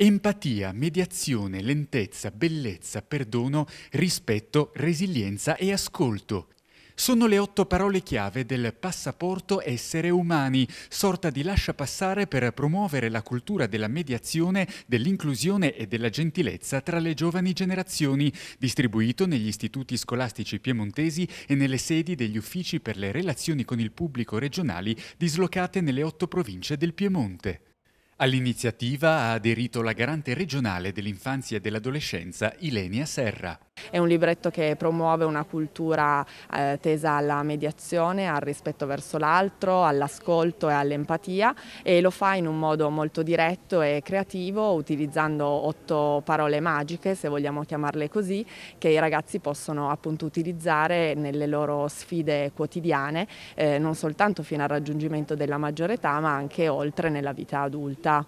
Empatia, mediazione, lentezza, bellezza, perdono, rispetto, resilienza e ascolto. Sono le otto parole chiave del passaporto essere umani, sorta di lascia passare per promuovere la cultura della mediazione, dell'inclusione e della gentilezza tra le giovani generazioni, distribuito negli istituti scolastici piemontesi e nelle sedi degli uffici per le relazioni con il pubblico regionali dislocate nelle otto province del Piemonte. All'iniziativa ha aderito la garante regionale dell'infanzia e dell'adolescenza Ilenia Serra. È un libretto che promuove una cultura eh, tesa alla mediazione, al rispetto verso l'altro, all'ascolto e all'empatia e lo fa in un modo molto diretto e creativo utilizzando otto parole magiche, se vogliamo chiamarle così, che i ragazzi possono appunto utilizzare nelle loro sfide quotidiane, eh, non soltanto fino al raggiungimento della maggiore età ma anche oltre nella vita adulta.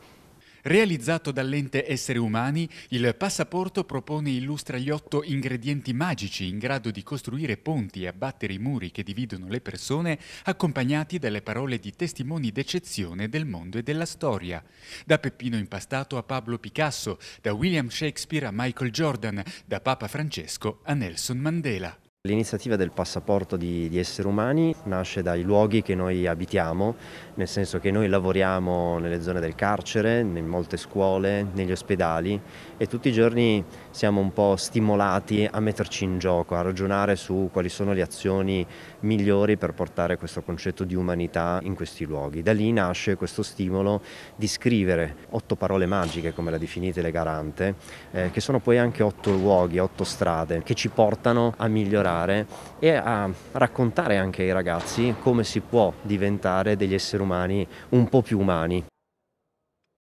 Realizzato dall'ente Essere Umani, il passaporto propone e illustra gli otto ingredienti magici in grado di costruire ponti e abbattere i muri che dividono le persone, accompagnati dalle parole di testimoni d'eccezione del mondo e della storia. Da Peppino Impastato a Pablo Picasso, da William Shakespeare a Michael Jordan, da Papa Francesco a Nelson Mandela. L'iniziativa del passaporto di, di, esseri umani nasce dai luoghi che noi abitiamo, nel senso che noi lavoriamo nelle zone del carcere, in molte scuole, negli ospedali e tutti i giorni siamo un po' stimolati a metterci in gioco, a ragionare su quali sono le azioni migliori per portare questo concetto di umanità in questi luoghi. Da lì nasce questo stimolo di scrivere otto parole magiche, come la definite le garante, eh, che sono poi anche otto luoghi, otto strade che ci portano a migliorare imparare e a raccontare anche ai ragazzi come si può diventare degli esseri umani un po' più umani.